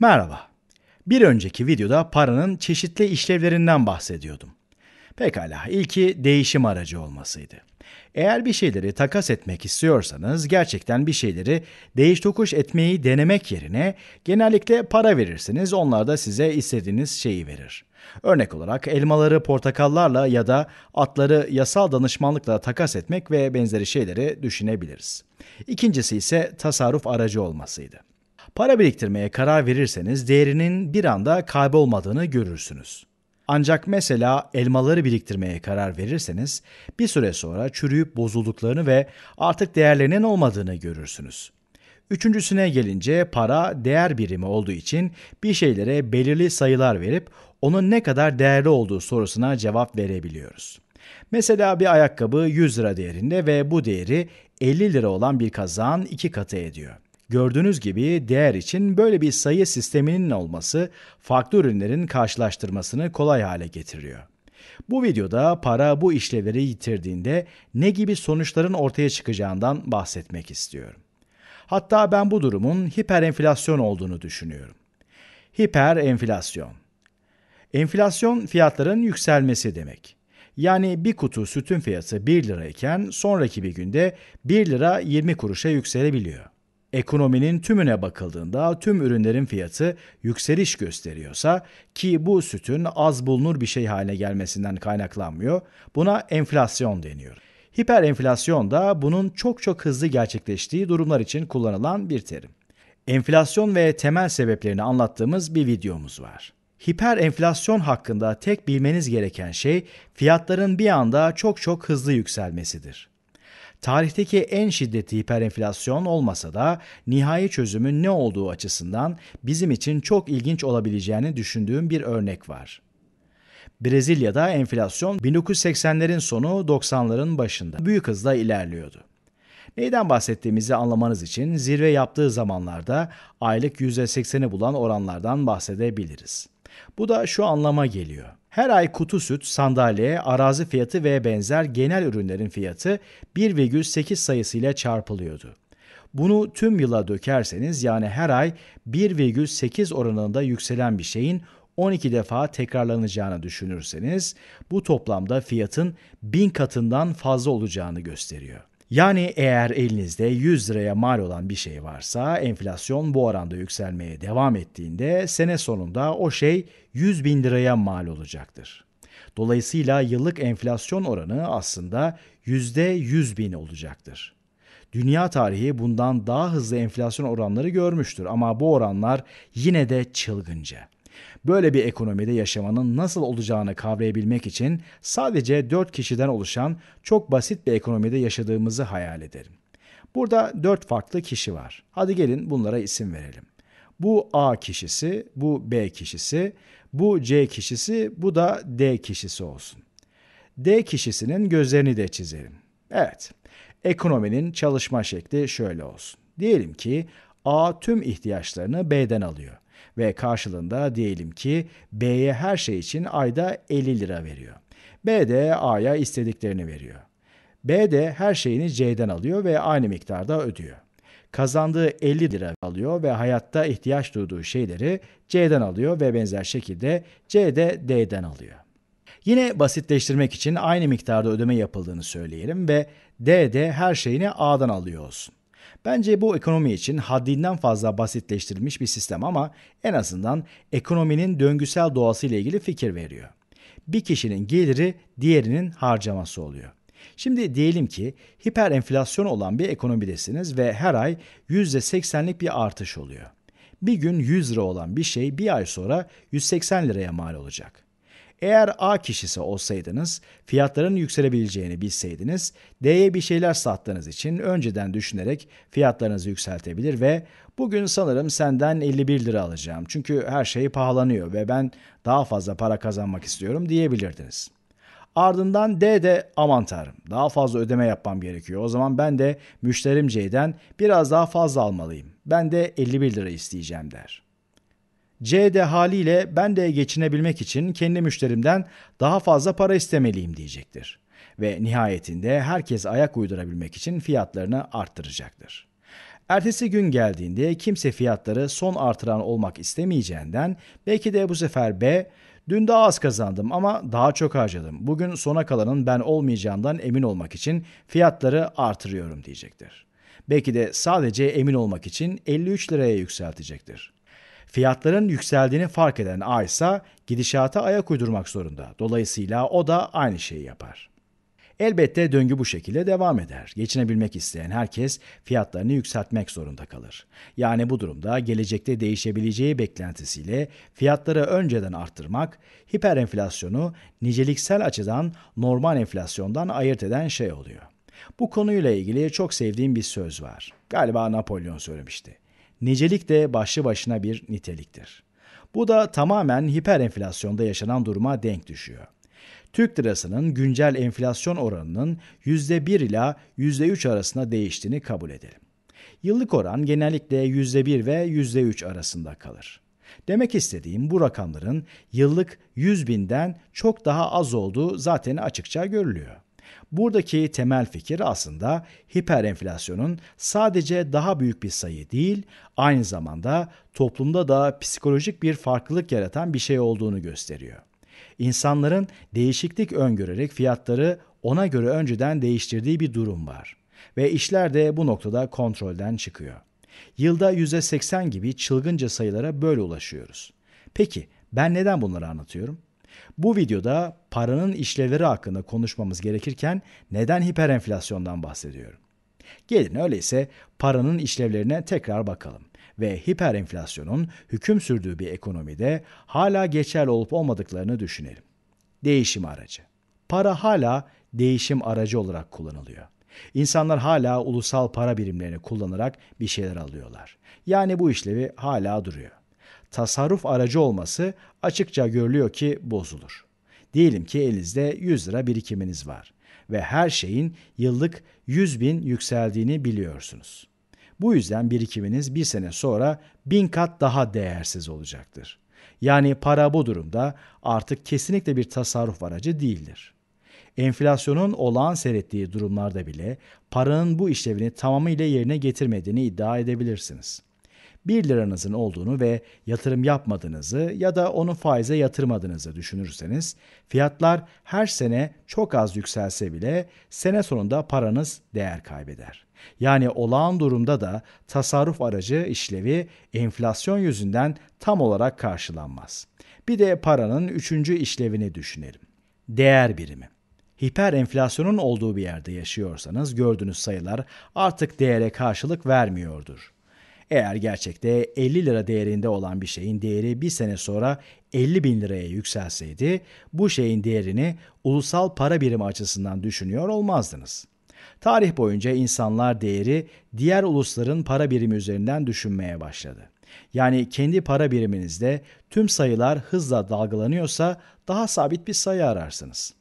Merhaba. Bir önceki videoda paranın çeşitli işlevlerinden bahsediyordum. Pekala, ilki değişim aracı olmasıydı. Eğer bir şeyleri takas etmek istiyorsanız gerçekten bir şeyleri değiş tokuş etmeyi denemek yerine genellikle para verirsiniz onlar da size istediğiniz şeyi verir. Örnek olarak elmaları portakallarla ya da atları yasal danışmanlıkla takas etmek ve benzeri şeyleri düşünebiliriz. İkincisi ise tasarruf aracı olmasıydı. Para biriktirmeye karar verirseniz değerinin bir anda kaybolmadığını görürsünüz. Ancak mesela elmaları biriktirmeye karar verirseniz bir süre sonra çürüyüp bozulduklarını ve artık değerlerinin olmadığını görürsünüz. Üçüncüsüne gelince para değer birimi olduğu için bir şeylere belirli sayılar verip onun ne kadar değerli olduğu sorusuna cevap verebiliyoruz. Mesela bir ayakkabı 100 lira değerinde ve bu değeri 50 lira olan bir kazağın iki katı ediyor. Gördüğünüz gibi değer için böyle bir sayı sisteminin olması farklı ürünlerin karşılaştırmasını kolay hale getiriyor. Bu videoda para bu işlevleri yitirdiğinde ne gibi sonuçların ortaya çıkacağından bahsetmek istiyorum. Hatta ben bu durumun hiperenflasyon olduğunu düşünüyorum. Hiperenflasyon. Enflasyon fiyatların yükselmesi demek. Yani bir kutu sütün fiyatı 1 lirayken sonraki bir günde 1 lira 20 kuruşa yükselebiliyor. Ekonominin tümüne bakıldığında tüm ürünlerin fiyatı yükseliş gösteriyorsa ki bu sütün az bulunur bir şey haline gelmesinden kaynaklanmıyor. Buna enflasyon deniyor. Hiperenflasyon da bunun çok çok hızlı gerçekleştiği durumlar için kullanılan bir terim. Enflasyon ve temel sebeplerini anlattığımız bir videomuz var. Hiperenflasyon hakkında tek bilmeniz gereken şey fiyatların bir anda çok çok hızlı yükselmesidir. Tarihteki en şiddetli hiperenflasyon olmasa da nihai çözümün ne olduğu açısından bizim için çok ilginç olabileceğini düşündüğüm bir örnek var. Brezilya'da enflasyon 1980'lerin sonu 90'ların başında büyük hızla ilerliyordu. Neyden bahsettiğimizi anlamanız için zirve yaptığı zamanlarda aylık %80'i bulan oranlardan bahsedebiliriz. Bu da şu anlama geliyor. Her ay kutu süt, sandalye, arazi fiyatı ve benzer genel ürünlerin fiyatı 1,8 sayısıyla çarpılıyordu. Bunu tüm yıla dökerseniz yani her ay 1,8 oranında yükselen bir şeyin 12 defa tekrarlanacağını düşünürseniz bu toplamda fiyatın 1000 katından fazla olacağını gösteriyor. Yani eğer elinizde 100 liraya mal olan bir şey varsa enflasyon bu oranda yükselmeye devam ettiğinde sene sonunda o şey 100 bin liraya mal olacaktır. Dolayısıyla yıllık enflasyon oranı aslında %100 bin olacaktır. Dünya tarihi bundan daha hızlı enflasyon oranları görmüştür ama bu oranlar yine de çılgınca. Böyle bir ekonomide yaşamanın nasıl olacağını kavrayabilmek için sadece 4 kişiden oluşan çok basit bir ekonomide yaşadığımızı hayal edelim. Burada 4 farklı kişi var. Hadi gelin bunlara isim verelim. Bu A kişisi, bu B kişisi, bu C kişisi, bu da D kişisi olsun. D kişisinin gözlerini de çizelim. Evet, ekonominin çalışma şekli şöyle olsun. Diyelim ki A tüm ihtiyaçlarını B'den alıyor ve karşılığında diyelim ki B'ye her şey için ayda 50 lira veriyor. B de A'ya istediklerini veriyor. B de her şeyini C'den alıyor ve aynı miktarda ödüyor. Kazandığı 50 lira alıyor ve hayatta ihtiyaç duyduğu şeyleri C'den alıyor ve benzer şekilde C de D'den alıyor. Yine basitleştirmek için aynı miktarda ödeme yapıldığını söyleyelim ve D de her şeyini A'dan alıyor olsun. Bence bu ekonomi için haddinden fazla basitleştirilmiş bir sistem ama en azından ekonominin döngüsel doğası ile ilgili fikir veriyor. Bir kişinin geliri diğerinin harcaması oluyor. Şimdi diyelim ki hiper enflasyon olan bir ekonomidesiniz ve her ay %80'lik bir artış oluyor. Bir gün 100 lira olan bir şey bir ay sonra 180 liraya mal olacak. Eğer A kişisi olsaydınız, fiyatların yükselebileceğini bilseydiniz, D'ye bir şeyler sattığınız için önceden düşünerek fiyatlarınızı yükseltebilir ve bugün sanırım senden 51 lira alacağım çünkü her şey pahalanıyor ve ben daha fazla para kazanmak istiyorum diyebilirdiniz.'' Ardından D de aman tanrım daha fazla ödeme yapmam gerekiyor. O zaman ben de müşterim C'den biraz daha fazla almalıyım. Ben de 51 lira isteyeceğim der. C de haliyle ben de geçinebilmek için kendi müşterimden daha fazla para istemeliyim diyecektir. Ve nihayetinde herkes ayak uydurabilmek için fiyatlarını arttıracaktır. Ertesi gün geldiğinde kimse fiyatları son artıran olmak istemeyeceğinden belki de bu sefer B Dün daha az kazandım ama daha çok harcadım. Bugün sona kalanın ben olmayacağından emin olmak için fiyatları artırıyorum diyecektir. Belki de sadece emin olmak için 53 liraya yükseltecektir. Fiyatların yükseldiğini fark eden A ise gidişata ayak uydurmak zorunda. Dolayısıyla o da aynı şeyi yapar. Elbette döngü bu şekilde devam eder. Geçinebilmek isteyen herkes fiyatlarını yükseltmek zorunda kalır. Yani bu durumda gelecekte değişebileceği beklentisiyle fiyatları önceden arttırmak, hiperenflasyonu niceliksel açıdan normal enflasyondan ayırt eden şey oluyor. Bu konuyla ilgili çok sevdiğim bir söz var. Galiba Napolyon söylemişti nicelik de başlı başına bir niteliktir. Bu da tamamen hiperenflasyonda yaşanan duruma denk düşüyor. Türk lirasının güncel enflasyon oranının %1 ila %3 arasında değiştiğini kabul edelim. Yıllık oran genellikle %1 ve %3 arasında kalır. Demek istediğim bu rakamların yıllık 100 binden çok daha az olduğu zaten açıkça görülüyor. Buradaki temel fikir aslında hiperenflasyonun sadece daha büyük bir sayı değil, aynı zamanda toplumda da psikolojik bir farklılık yaratan bir şey olduğunu gösteriyor. İnsanların değişiklik öngörerek fiyatları ona göre önceden değiştirdiği bir durum var ve işler de bu noktada kontrolden çıkıyor. Yılda %80 gibi çılgınca sayılara böyle ulaşıyoruz. Peki ben neden bunları anlatıyorum? Bu videoda paranın işlevleri hakkında konuşmamız gerekirken neden hiperenflasyondan bahsediyorum? Gelin öyleyse paranın işlevlerine tekrar bakalım ve hiperenflasyonun hüküm sürdüğü bir ekonomide hala geçerli olup olmadıklarını düşünelim. Değişim aracı. Para hala değişim aracı olarak kullanılıyor. İnsanlar hala ulusal para birimlerini kullanarak bir şeyler alıyorlar. Yani bu işlevi hala duruyor tasarruf aracı olması açıkça görülüyor ki bozulur. Diyelim ki elinizde 100 lira birikiminiz var ve her şeyin yıllık 100 bin yükseldiğini biliyorsunuz. Bu yüzden birikiminiz bir sene sonra bin kat daha değersiz olacaktır. Yani para bu durumda artık kesinlikle bir tasarruf aracı değildir. Enflasyonun olağan seyrettiği durumlarda bile paranın bu işlevini tamamıyla yerine getirmediğini iddia edebilirsiniz.'' 1 liranızın olduğunu ve yatırım yapmadığınızı ya da onu faize yatırmadığınızı düşünürseniz fiyatlar her sene çok az yükselse bile sene sonunda paranız değer kaybeder. Yani olağan durumda da tasarruf aracı işlevi enflasyon yüzünden tam olarak karşılanmaz. Bir de paranın üçüncü işlevini düşünelim. Değer birimi. Hiperenflasyonun olduğu bir yerde yaşıyorsanız gördüğünüz sayılar artık değere karşılık vermiyordur. Eğer gerçekte 50 lira değerinde olan bir şeyin değeri bir sene sonra 50 bin liraya yükselseydi bu şeyin değerini ulusal para birimi açısından düşünüyor olmazdınız. Tarih boyunca insanlar değeri diğer ulusların para birimi üzerinden düşünmeye başladı. Yani kendi para biriminizde tüm sayılar hızla dalgalanıyorsa daha sabit bir sayı ararsınız.''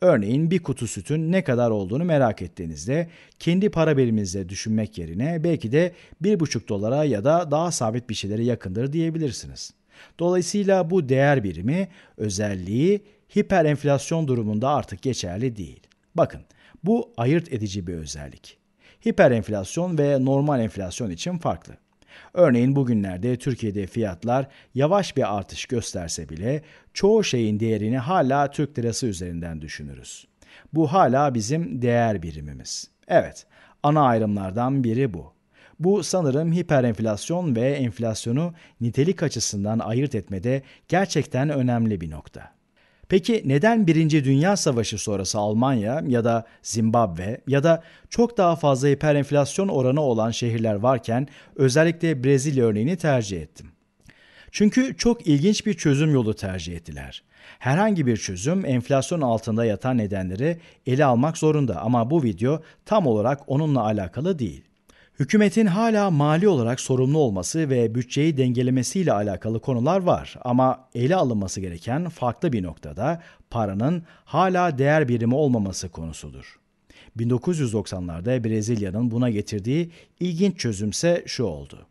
Örneğin bir kutu sütün ne kadar olduğunu merak ettiğinizde kendi para biriminizle düşünmek yerine belki de 1,5 dolara ya da daha sabit bir şeylere yakındır diyebilirsiniz. Dolayısıyla bu değer birimi özelliği hiperenflasyon durumunda artık geçerli değil. Bakın bu ayırt edici bir özellik. Hiperenflasyon ve normal enflasyon için farklı. Örneğin bugünlerde Türkiye'de fiyatlar yavaş bir artış gösterse bile çoğu şeyin değerini hala Türk lirası üzerinden düşünürüz. Bu hala bizim değer birimimiz. Evet, ana ayrımlardan biri bu. Bu sanırım hiperenflasyon ve enflasyonu nitelik açısından ayırt etmede gerçekten önemli bir nokta. Peki neden 1. Dünya Savaşı sonrası Almanya ya da Zimbabwe ya da çok daha fazla hiperenflasyon oranı olan şehirler varken özellikle Brezilya örneğini tercih ettim? Çünkü çok ilginç bir çözüm yolu tercih ettiler. Herhangi bir çözüm enflasyon altında yatan nedenleri ele almak zorunda ama bu video tam olarak onunla alakalı değil. Hükümetin hala mali olarak sorumlu olması ve bütçeyi dengelemesiyle alakalı konular var ama ele alınması gereken farklı bir noktada paranın hala değer birimi olmaması konusudur. 1990'larda Brezilya'nın buna getirdiği ilginç çözümse şu oldu.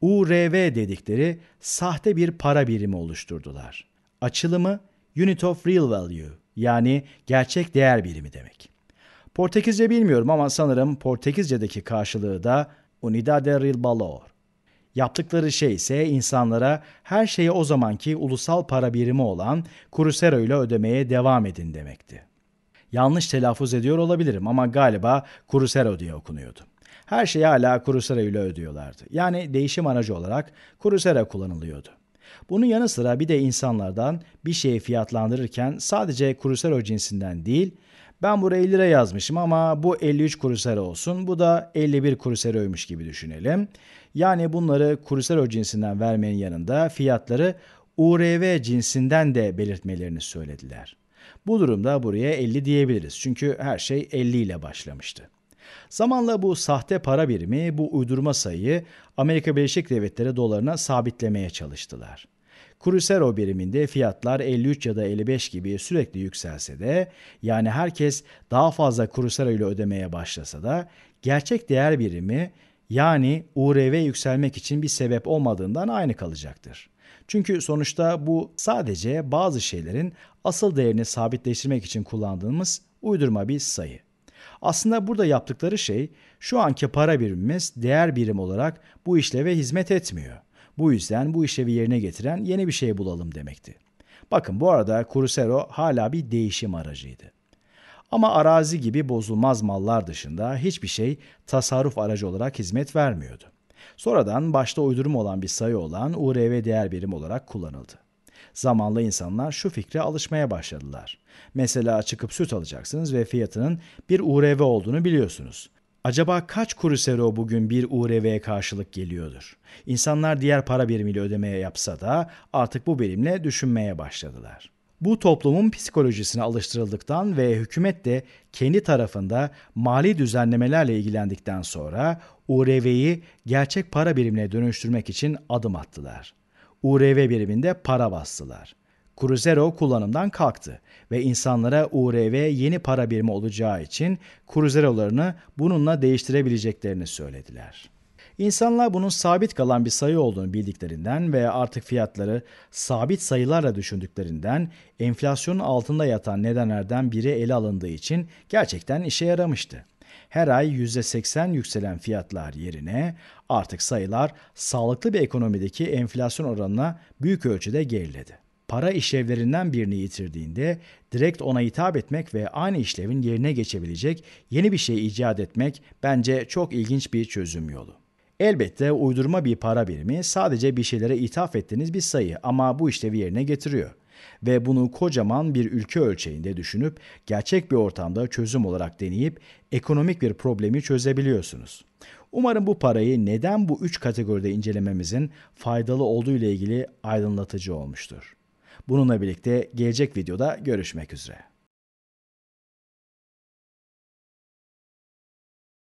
URV dedikleri sahte bir para birimi oluşturdular. Açılımı Unit of Real Value yani gerçek değer birimi demek. Portekizce bilmiyorum ama sanırım Portekizce'deki karşılığı da Unidade Real Valor. Yaptıkları şey ise insanlara her şeyi o zamanki ulusal para birimi olan Cruzeiro ile ödemeye devam edin demekti. Yanlış telaffuz ediyor olabilirim ama galiba Cruzeiro diye okunuyordu. Her şeyi hala Cruzeiro ile ödüyorlardı. Yani değişim aracı olarak Cruzeiro kullanılıyordu. Bunun yanı sıra bir de insanlardan bir şeyi fiyatlandırırken sadece Cruzeiro cinsinden değil, ben buraya 50 lira yazmışım ama bu 53 kuruşları olsun. Bu da 51 kuruşlarıymış gibi düşünelim. Yani bunları kuruşlar cinsinden vermenin yanında fiyatları URV cinsinden de belirtmelerini söylediler. Bu durumda buraya 50 diyebiliriz. Çünkü her şey 50 ile başlamıştı. Zamanla bu sahte para birimi, bu uydurma sayıyı Amerika Birleşik Devletleri dolarına sabitlemeye çalıştılar. Kurusero biriminde fiyatlar 53 ya da 55 gibi sürekli yükselse de yani herkes daha fazla Kurusero ile ödemeye başlasa da gerçek değer birimi yani URV yükselmek için bir sebep olmadığından aynı kalacaktır. Çünkü sonuçta bu sadece bazı şeylerin asıl değerini sabitleştirmek için kullandığımız uydurma bir sayı. Aslında burada yaptıkları şey şu anki para birimimiz değer birim olarak bu işleve hizmet etmiyor. Bu yüzden bu işlevi yerine getiren yeni bir şey bulalım demekti. Bakın bu arada Crucero hala bir değişim aracıydı. Ama arazi gibi bozulmaz mallar dışında hiçbir şey tasarruf aracı olarak hizmet vermiyordu. Sonradan başta uydurum olan bir sayı olan URV değer birim olarak kullanıldı. Zamanla insanlar şu fikre alışmaya başladılar. Mesela çıkıp süt alacaksınız ve fiyatının bir URV olduğunu biliyorsunuz. Acaba kaç kuru sero bugün bir URV'ye karşılık geliyordur? İnsanlar diğer para birimiyle ödemeye yapsa da artık bu birimle düşünmeye başladılar. Bu toplumun psikolojisine alıştırıldıktan ve hükümet de kendi tarafında mali düzenlemelerle ilgilendikten sonra URV'yi gerçek para birimine dönüştürmek için adım attılar. URV biriminde para bastılar. Cruzeiro kullanımdan kalktı ve insanlara URV yeni para birimi olacağı için Cruzeiro'larını bununla değiştirebileceklerini söylediler. İnsanlar bunun sabit kalan bir sayı olduğunu bildiklerinden ve artık fiyatları sabit sayılarla düşündüklerinden enflasyonun altında yatan nedenlerden biri ele alındığı için gerçekten işe yaramıştı. Her ay %80 yükselen fiyatlar yerine artık sayılar sağlıklı bir ekonomideki enflasyon oranına büyük ölçüde geriledi para işlevlerinden birini yitirdiğinde direkt ona hitap etmek ve aynı işlevin yerine geçebilecek yeni bir şey icat etmek bence çok ilginç bir çözüm yolu. Elbette uydurma bir para birimi sadece bir şeylere ithaf ettiğiniz bir sayı ama bu işlevi yerine getiriyor ve bunu kocaman bir ülke ölçeğinde düşünüp gerçek bir ortamda çözüm olarak deneyip ekonomik bir problemi çözebiliyorsunuz. Umarım bu parayı neden bu üç kategoride incelememizin faydalı olduğu ile ilgili aydınlatıcı olmuştur. Bununla birlikte gelecek videoda görüşmek üzere.